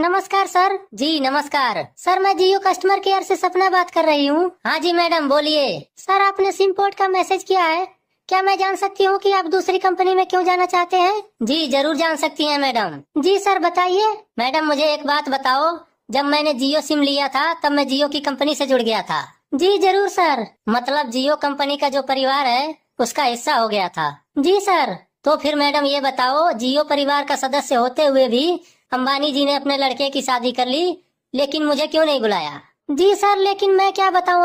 नमस्कार सर जी नमस्कार सर मैं जियो कस्टमर केयर से सपना बात कर रही हूँ हाँ जी मैडम बोलिए सर आपने सिम पोर्ट का मैसेज किया है क्या मैं जान सकती हूँ कि आप दूसरी कंपनी में क्यों जाना चाहते हैं जी जरूर जान सकती हैं मैडम जी सर बताइए मैडम मुझे एक बात बताओ जब मैंने जियो सिम लिया था तब मैं जियो की कंपनी से जुड़ गया था जी जरूर सर मतलब जियो कंपनी का जो परिवार है उसका हिस्सा हो गया था जी सर तो फिर मैडम ये बताओ जियो परिवार का सदस्य होते हुए भी अंबानी जी ने अपने लड़के की शादी कर ली लेकिन मुझे क्यों नहीं बुलाया जी सर लेकिन मैं क्या बताऊँ